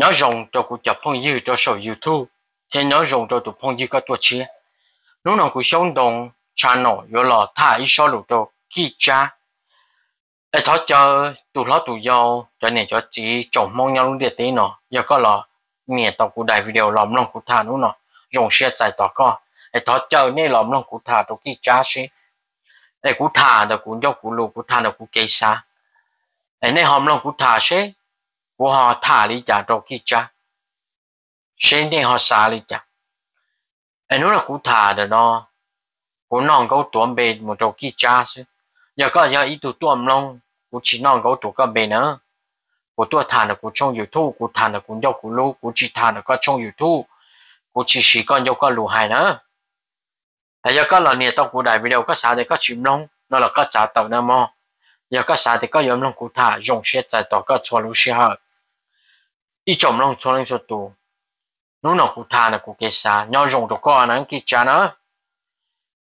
nhớ rồng cho cụ chập phong dư cho sổ youtube thế nhớ rồng cho tụ phong dư các tổ chia lúc nào cụ sống đồng cha nổ yo lò tha ý số lụ cho kỳ cha ai thọ cho tụ lọ tụ yo cho nên cho chỉ chồng mong nhau luôn địa tí nọ giờ có lò nè tao của đại video lòng lòng cụ thả luôn nọ dùng xe chạy tỏ co ai thọ cho nên lòng lòng cụ thả tụ kỳ cha xí ai cụ thả được cụ do cụ lụ cụ thả được cụ cây xa ai nên hòm lòng cụ thả xí của thả lý trả rồi khi cha xin đi họ xả lý trả anh nói cú thả được cú non câu tuần bề một rồi khi cha chứ giờ giờ ít tuổi tuần cú chỉ non câu tuổi con bề nữa cú tuổi thả được cú trong youtube cú thả được cú nhau cú lu cú chỉ thả được có trong youtube cú chỉ chỉ con nhau con lù hài nữa bây giờ có là cú đại video có xả thì có chìm long nó là có trả tàu nữa mà giờ có xả thì có yếm long cú thả dùng xe chạy tàu có cho lu xe hợp 一种弄出来就多，侬那古他那古给啥？要用着个能给家呢？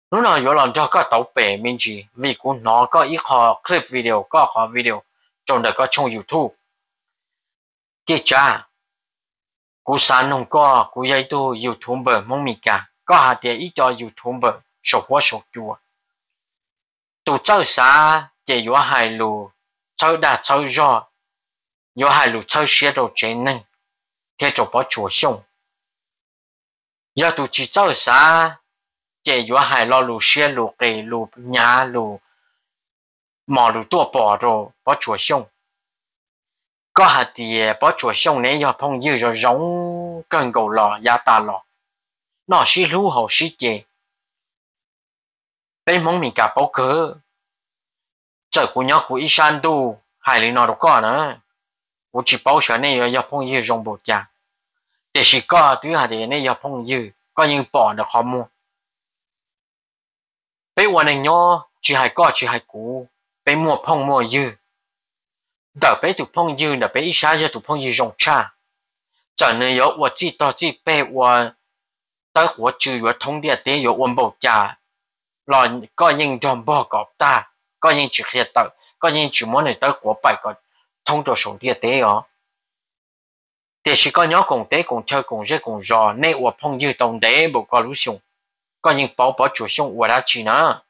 侬那有人家个到北面去，为古哪个一个 clip video 个个 video，种那个从 YouTube 给家，古山弄个古也都 YouTube 蒙米家，个下点一家 YouTube 小火小多，都做啥？这有海路，走大走绕。thế 有海路车些都真能，天就把错凶。要都去找啥？这有海老路些路给路伢路，马路多把着把错凶。có hạt thì bỏ chùa xong nấy giờ phong dư rồi rong, gần cầu lò gia ta lò nó xí lú hậu xí chè bên mong mình gặp bao cớ trời của nhau của isan tu hai lý nó đâu có nữa 我只保守那要要碰一容不加，但是个对下的那要碰一，个人帮的好么？被我那鸟只还个只还古，被莫碰莫一，得被土碰一，得被一下就土碰一容差，只能有我知道知被我得我只有通的得有温不加，让个人容不搞大，个人只黑得，个人只么能得国拜个。thông trò sống địa tế ó thế chỉ có nhóm cùng tế cùng chơi cùng dễ cùng giò nên của phong như tổng tế bộ có lũ sùng có những bảo bảo chủ sùng của đã chỉ nó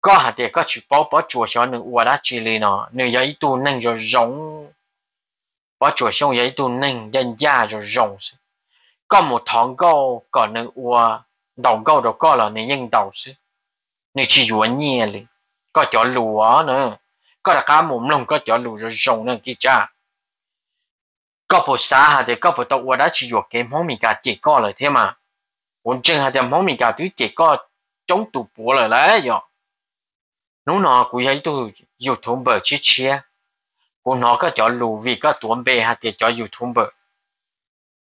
có hạt thì có chỉ bảo bảo chủ sùng nên của đã chỉ lì nó nên giấy tu nên rồi giống bảo chủ sùng giấy tu nên dân gia rồi giống có một tháng câu có nên của đầu câu đó có là nên nhân đầu chứ nên chỉ duyên nhẹ lì có chỗ lúa nữa ก็ราคาหมุนลงก็จะหลุดจงนั่นที่จ้าก็พอสาหาเด็กก็พอตัวได้ชิวเกมห้องมีการเจ็ก็เลยเท่มาผมจึงหาเด็กห้องมีการที่เจ็ก็จงตุปัวเลยแล้วอย่างนู้นหนอกูยังตัวยูทูบเบอร์ชี้เชียกูหนอก็จะหลุดวิก็ตัวเบหาเด็กจะยูทูบเบอร์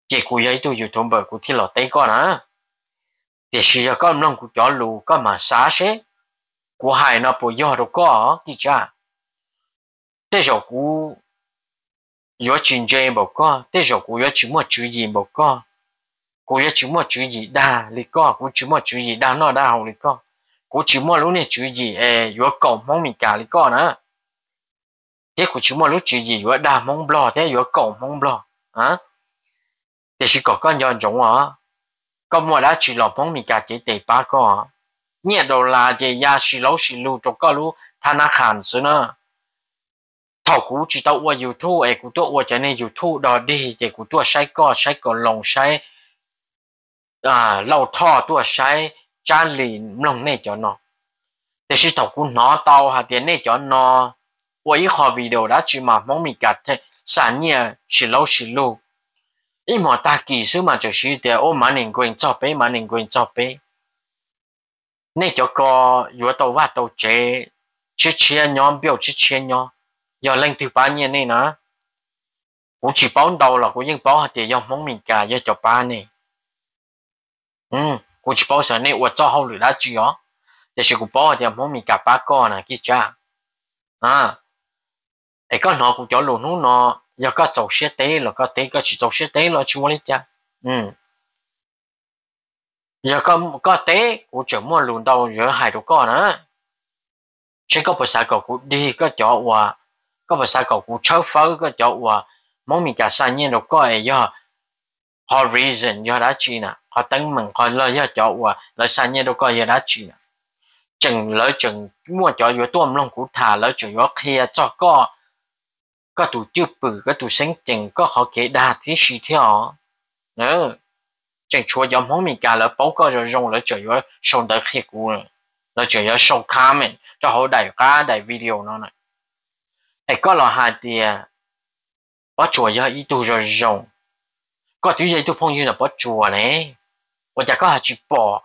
เจ็กูยังตัวยูทูบเบอร์กูที่หลอดเต้ก็นะเด็กชิวก็น้องกูจะหลุดก็มาสาเชกูหายนะปวดยอดก็ที่จ้า thế rồi cú gió chuyện chơi bọc co thế rồi cú gió chữ một chữ gì bọc co cú gió chữ một chữ gì đa lì co cú chữ một chữ gì đa nó đa hậu lì co cú chữ một lúc nè chữ gì ê gió cầu mong mình cả lì co nữa thế cú chữ một lúc chữ gì gió đa mong blo thế gió cầu mong blo à thế chỉ có con nhon giống à con mua đã chỉ lọc mong mình cả chỉ để ba co nhẹ đầu là để ya chỉ lấu chỉ lu cho co lu thanh khản xưa nữa thảo cú chỉ tao qua youtube ấy cú tôi qua cho nên youtube đó đi để cú tôi sai co sai co lòng sai à lâu thọ tôi sai cha lì lòng này cho nó thì sự thảo cú nó tao hà tiền này cho nó qua ý họ video đã chỉ mà mong mình cả thế sản nhà chỉ lâu chỉ lâu ý mà ta kỹ sư mà cho sự để ô mà nên quên cho bé mà nên quên cho bé này cho co vừa tao và tao chế chế chế nhóm biểu chế chế nhóm giờ lên từ ba nhiên này nữa cũng chỉ báo đầu là cũng dân báo hạt tiền dòng món mình cả giờ cho ba này ừ cũng chỉ báo sợ này uất cho hậu lửa đã chứ ó để cũng báo hạt tiền món mình cả ba con này kia cha à ấy con nó cũng cho lùn nó nó giờ có cháu xe tế là có tế có chỉ cháu xe tế là chú muốn cha ừ giờ có có tế cũng chỉ muốn lùn đầu giờ hai đứa con á chỉ có bữa sáng cậu cũng đi có cho qua có phải sao cậu cũng chớ phớ có chỗ và mong mình cả sang nhiên đâu có ai do họ reason do đã chi nè họ tấn mình họ lời do chỗ và lời sang nhiên đâu có do đã chi nè chừng lỡ chừng mua chỗ vô tuôn lông cũng thả lỡ chừng vô kia cho có có tụ chưa bự có tụ sinh chừng có họ kể đa thì gì thế họ nữa chừng chúa giống mong mình cả lỡ bảo có rồi dùng lỡ chừng vô sông đất khi cũ lỡ chừng vô sông comment cho họ đẩy cá đẩy video nó này ai có lò hạt tiề bỏ chùa giờ ít tu rồi rồng có thứ gì tôi phong như là bỏ chùa này và chả có hạt chỉ bỏ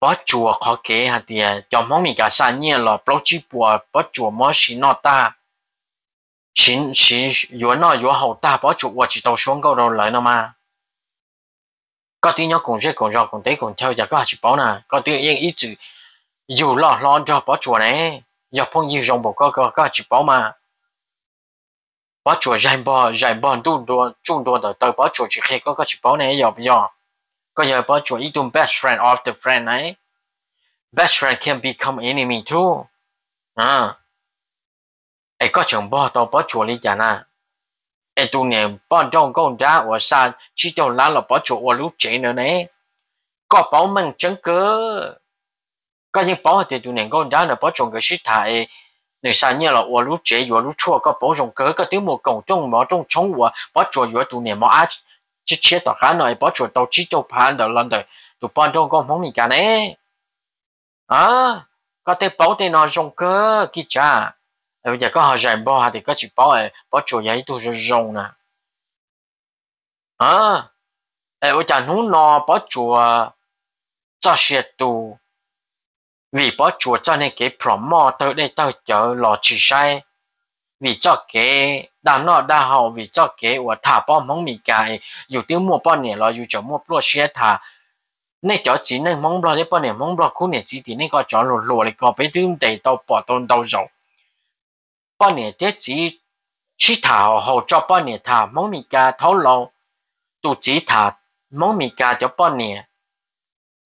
bỏ chùa khó kế hạt tiề cho mong mình cả sa nhiên là bỏ chỉ bỏ bỏ chùa mới xí nọ ta xí xí yếu nọ yếu hậu ta bỏ chùa và chỉ tàu xuống câu đầu lại nó mà có tiếng nhỏ cũng rất cũng rõ cũng thấy cũng theo giờ có hạt chỉ bỏ nè có tiếng yên ít chữ dù lo lo cho bỏ chùa này nhọc phong như rồng bỏ có có chỉ bỏ mà bỏ chùa dài bò dài bò đu đùa chung đùa đợi tờ bỏ chỉ khi có chỉ bỏ này dọc dọc có giờ bỏ chùa ít tuần best friend of the friend này best friend can become enemy too à ai có chồng bỏ tao bỏ chùa đi chả na ai tu nè bỏ trong con đá ở xa chỉ cho lá là bỏ chùa ở lúc chế này có bảo mình chứng cứ ก็ยัง保护的就能够让那保种个是它的。那啥年了，我路这月路错个保种各个都没公众某种宠物，把做月度年么啊，这些到干了，把做到几周盘的了的，都帮中个方面干呢？啊，个得保的那种个几家，而且个好像保还得个去保诶，把做也都是用呢。啊，哎，我讲侬那把做这些都。วิป้อจัวเจ้าเนี่ยเก็บพร้อมมอเต้ได้เต้าเจอรอชีใช้วีเจ้าเก๋ดานนอดาเฮาวีเจ้าเก๋วัาถ้าป้อมังมีกาย อยู่ที่มัวป้อเนี่ยเราอยู่จากมัวปลัวเชียถาในเจ้าจีเนี่ยมังบลอได้ป้อเนี่ยมังบลอคู่เนี่ยจีตีในก็จอหลัวหลัวเลยก็ไปดื่มเตะเต้าปอดต้นเต้าจงป้อเนี่ยเจ้าจีชีถาเฮาหัวจ้าป้อเนี่ยถามังมีกาเท้าลองตุจีถามังมีกาเจ้าป้อเนี่ย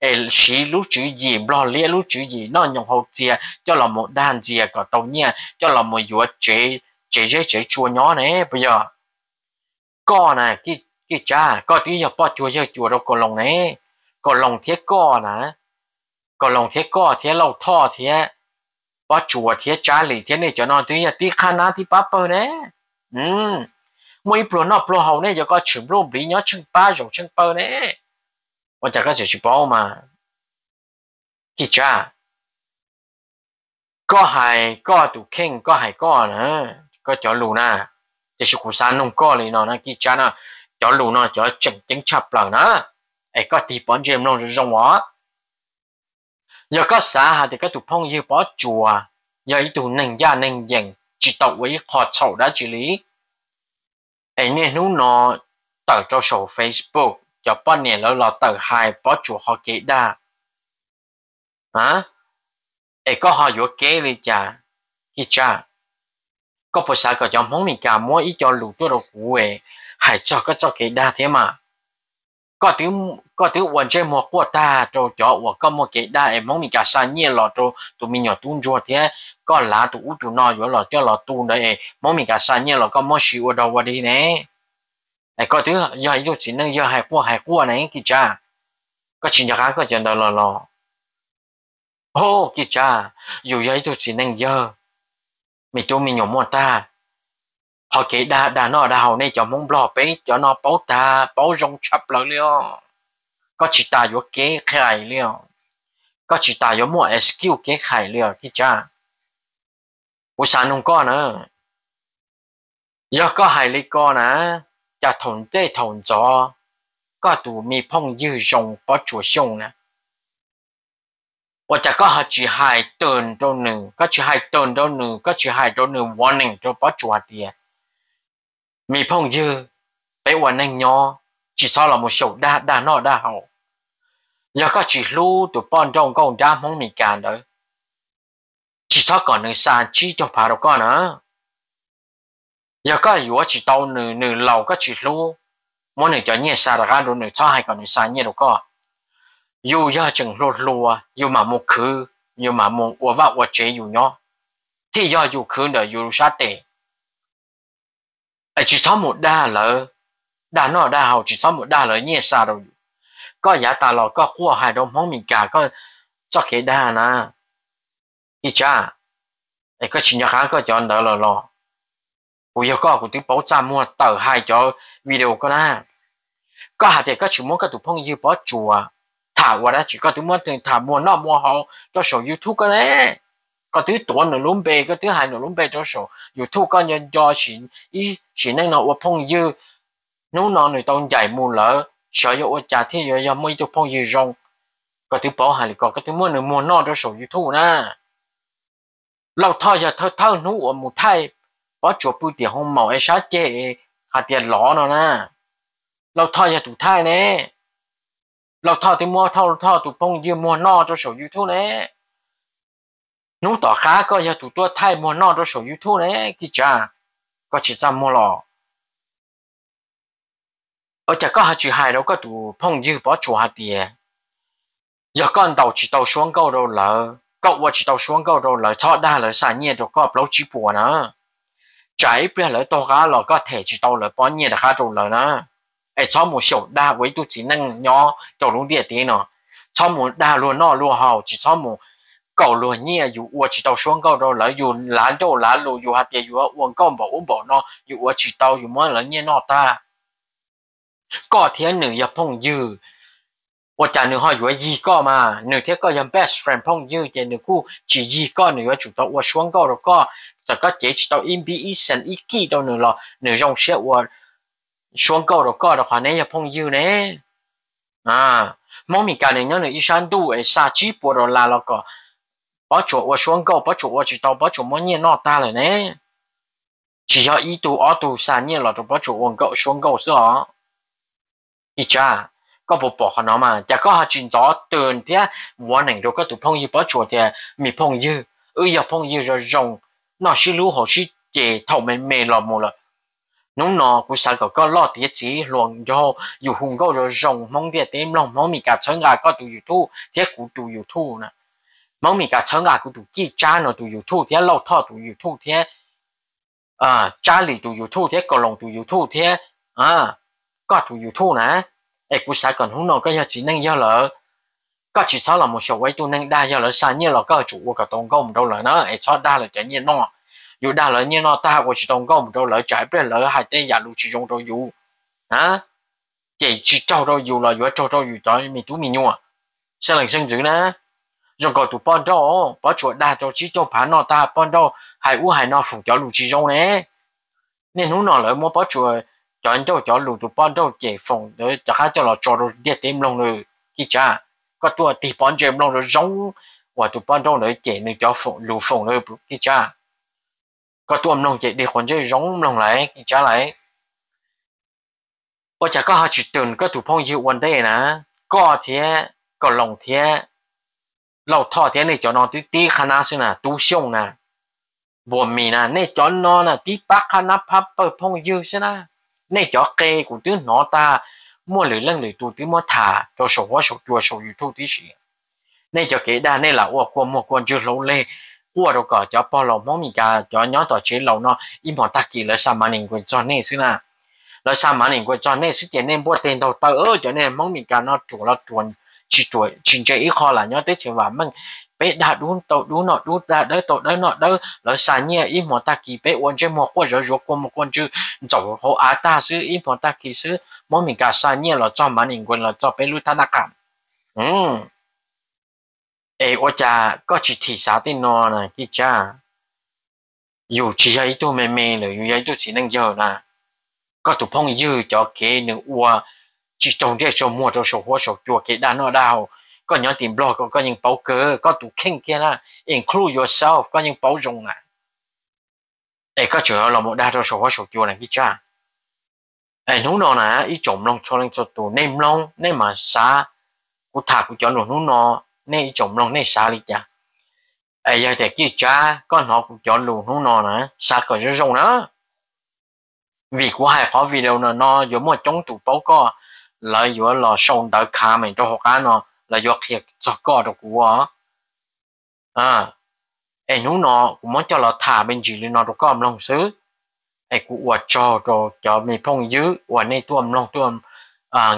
เอชีรู้จีจีบลอเลียรูจีจีนอนยองเขาเจียเจ้าเราหมดด้านเจียก็ตรงเนี้ยเจ้าเราหมดอยู่เจเจเจเจชัวย้อนนี่ปะยะก้อนะกี่กี่จ้าก็ที่อย่าป้อชัวเจ้าชัวเราก็ลงนี่ก็ลงเทียก้อนะ ก็ลงเทียก้อเทียเราท่อเทียป้อชัวเทียจ้าหรืเทียเนี่จะนอนที่อย่าตีข้านาที่ปั๊บเปรนี่ยอืมมวยปลัวนอปลัวเขาเนี่ยจะก็ฉิบรูปหรือย้อนชิงป้าอยู่ชิงเปรนี่ย我大家就去包嘛，记住，ก็หายก็ตุเข่ง ก็หายก็นะ ก็จอลูนะจะชิคุซานนุ่งก็เลยเนาะนะกิจานะจอลูเนาะจอจังจังฉับเปล่านะไอ้ก็ตีปอนเจมลงจะจงวะยาก็สาหาแต่ก็ตุพงยืปอจัวยาอีตุหนึ่งยาหนึ่งเย่งจิตตกไว้ขอดเฉาได้จีลีไอ้เนี่ยนู้นเนาะต่อเจ้าโชว์ Facebook cho bao nhiêu lâu lò tờ hai bao chủ họ kế đa hả ấy có họ vừa kế đi cha đi cha có bao sao có trong mong này cả mỗi ý cho lũ tôi đồ quê hãy cho cái cho kế đa thế mà có tiếng có tiếng quần trên một của ta cho cho và có một kế đa em mong này cả sao nhiều lò cho tụi mình nhỏ tuôn cho thế có lá tụi út tụi nó rồi lò cho lò tuôn đấy mong mình cả sao nhiều lò có mỗi sự đâu vào đi nè ไอ้ก็ถือยาอยุ่สินัึงยาหายกลัวหายกลัวไหนกิจ้าก็ชินยัค้าก็จะรอรอโอ้กิจ้าอยู่ยาอยุ่สินึงเยอะมีตัวมีหยมมอตาพอเกดาดานอดาเฮาในจอมงบลอไปจอนอเป้าตา เป้ารองชับเราเลี้ยก็ชิตาอยู่เก๋ไข่เลี้ยก็ชิตาอยู่มั่วเอสกิวเก๋ไข่เลี้ยกิจ้าอุสานุ่งก้อนเนอะยอก็หายลิก้อนนะ就同低同咗，嗰度咪碰要用不着用呢？我就嗰下住係頓到你，嗰住係頓到你，嗰住係到你 warning 到不着啲，咪碰要俾 warning 咗，至少啦冇熟得得攞得好，有嗰住路到幫中工打蒙咪間到，至少講你三支就爬到嗰呢。giờ có yếu chỉ tàu nửa nửa lầu có chỉ lu muốn nửa cho nhẹ xa ra rồi nửa cho hai còn nửa xa nhẹ đồ có dù giờ chừng lột lùa dù mà một khứ dù mà một ua vác ua chế dù nhỏ thì do dù khứ nửa dù sát tệ ở chỉ số một đa lỡ đa nọ đa hầu chỉ số một đa lỡ nhẹ xa đâu có giả ta lò có khua hai đồng mong mình cả có cho cái đa na thì cha ấy có chuyện nhà khác có chọn đỡ lò lò của yêu cầu của tiếng bố mua tờ hai cho video có na có hạt thì các chủ muốn các tụ phong như bó chùa thả qua đó chỉ có tụ muốn thì thả mua nó mua họ cho sổ youtube có đấy có thứ tuần nó luôn bề có thứ hai nó luôn bề cho sổ youtube có nhân do chỉ ý chỉ nên nó phong như nó nó người tông dạy mua lỡ sợ yêu cha thì yêu yêu mấy tụ phong như rong có thứ bỏ hàng có thứ muốn nó mua nó cho sổ youtube na lâu thôi giờ thơ thơ nó một thay เพราะจบปุ๊เตี๋ยวห้องเหมาไอ้ชดเจหาเดียร์ล้อเนาะนะเราทอดอย่าถู่ท่ายเนะเราทอดที่มัวทอดทอดถู่พงยืมมัวนอจะโฉยยูทูเนะนู้ต่อค้าก็อย่าถู่ตัวทไายมัวนอจะโฉยยูทูเนะกิจาก็ชิดจำมัวหลอเออจะก็หาจุหายแล้วก็ถูพงยืมปอจัวหาเตียอยากก้อนเตาชีเตาช่วงเก่าเราเลยก็ว่าชีเตาช่วงเก่าเราเลยทอดได้เลยสายเนี่ยเราก็เปล่าชิบัวนะ trái bây giờ tôi gá là có thể chỉ tàu là bao nhiêu là khá trùng là nó ai cho một số đa với tôi chỉ năng nhỏ cho luôn địa thế nó cho một đa luôn nó luôn hào chỉ cho một cầu luôn nhẹ dù uo chỉ tàu xuống cầu rồi là dù lá đâu lá lù dù hạt địa dù uo con bỏ uo bỏ nó dù uo chỉ tàu dù mới là nhẹ nó ta có thế nữ nhập phong dư 我讲你话有一个嘛，你这个人 best friend 朋友，这你姑只一个，你要知道我双个的个。จะก็เจ็ดตัวอินบีอีสันอีกี่ตัวหนึ่งหรอหนึ่งรงเชื่อว่าช่วงก็เราก็เราผ่านเนี่ยพงยูเนี่ยอ่ามองมีการเนี่ยเนี่ยอีสันดูไอ้ซาจีปวดเราลาเราก็包括我双狗，包括我知道，包括我念老大了呢。只要一度、二度、三年了，就包括我狗双狗是啊。一家ก็บ่บอกเนาะมาแต่ก็หาจินจอเตือนเพียวันหนึ่งเราก็ถูกพงยีปอชัวแต่มีพงยือเอออย่าพงยือจะรง nó chỉ lưu hồ chỉ chỉ thầu mình mê lò mồ lợ nông nọ cũng sợ có có lo thì chỉ luồng cho dù hùng có rồi rồng mong địa tìm lòng mong mì cả chân gà có tụ dù thu thế cũng tụ dù thu nè mong mì cả chân gà cũng tụ kia cha nó tụ dù thu thế lâu thọ tụ dù thu thế à cha lì tụ dù thu thế cầu lòng tụ dù thu thế à có tụ dù thu nè ai cũng sợ còn hùng nọ có nhà chỉ năng do lợ ก็ชิซาละมุชไว้ตัวนึงได้ยาละซาเนี่ยเราก็จุกกับตรงก็มดูเลยนะไอ้ชอดได้เลยจะเนี่ยนออยู่ได้เลยเนี่ยนอตาว่าชิตรงก็มดูเลยจ่ายเปลี่ยนเลยหายได้ยาลูชิจงตัวอยู่นะเจี๋ยชิเจ้าตัวอยู่เลยอยู่เจ้าตัวอยู่จ่ายมีตัวมีนัวเสลังเสงจื้อนะยังก็ตัวป้อนโตป้อนจวดได้เจ้าชิเจ้าผานอตาป้อนโตหายอู้หายนอฝุ่งเจ้าลูชิจงเนี่ยเนี่ยนู้นนอเลยมัวป้อนจวดจ่ายเจ้าจ่ายลูตัวป้อนโตเจี๋ยฝุ่งเลยจะฆ่าเจ้าเราจ่อเราเดียเต็มลงเลยที่จ้า có tua tì bón chém long rồi giống và tụ bón đông đấy chạy nên cho phồng lưu phồng rồi cái cha có tua long chạy đi còn chơi giống long lại cái cha lại bây giờ có hai chỉ tuần có tụ phong yêu vấn đề nè có thế có lòng thế lâu thọ thế này cho nó tí tí khả năng xin là tu xong nè bùa mì nè này cho nó là tí bác khả năng pháp phong yêu xin nè này cho kê của tướng nó ta mua lưỡi lăng lưỡi tu tí mua thả cho sổ hoa sổ chùa sổ yu thu tí sĩ nên cho kể đa nên là ua qua mua quan chưa lâu lê ua đâu có cho bao lâu mong mình cả cho nhớ tỏ chế lâu nó im bỏ ta kỳ là sao mà mình quên cho nên xưa nào là sao mà mình quên cho nên xưa tiền nên bua tiền đầu tao ơ cho nên mong mình cả nó chủ là chuồn chỉ chuồn chỉ chơi ít khó là nhớ tới chuyện và mình bé đã đun tàu đun nọ đun đã đỡ tàu đỡ nọ đỡ lỡ xả nhẹ ít mỏ ta kỳ bé uốn chơi mỏ qua rồi rồi qua một con chữ chỗ hồ á ta sư ít mỏ ta kỳ sư mỗi mình cả xả nhẹ là cho mà mình quên là cho bé lưu ta nạc cảm ừ ê ô cha có chỉ thị sao tên nọ nè kia cha dù chỉ ấy tôi mềm mềm rồi dù ấy tôi chỉ năng giờ là có tụ phong dư cho kế nữa ua chỉ trồng ra cho mua cho sổ hoa sổ chùa kế đá nó đào có nhóm tìm blog có những bảo cớ có tụ kinh kia là include yourself có những bảo dùng này để có chữ là một đa số số số chùa này kia cha ai nú nó nè ý chồng long cho lên cho tụ nem long nem mà xa của thà của chọn luôn nú nó nên ý long nên xa đi cha ai giờ thì kia cha con họ chọn luôn nú nó nè xa khỏi rất rộng nữa vì phó video nó nó giống một chống tụ bảo có lợi giữa là sông đỡ khá mình cho họ cá la yo kia cho có được của à ai nú nó cũng muốn cho nó thả bên gì lên nó được có lòng xứ ai cũng quả cho rồi cho mình phong dữ quả này tuầm lòng tuầm à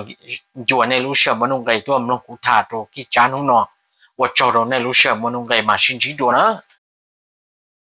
chùa này lúc sớm mình ngày tuầm lòng cũng thả rồi kia chán nó quả cho rồi này lúc sớm mình ngày mà xin chỉ đồ đó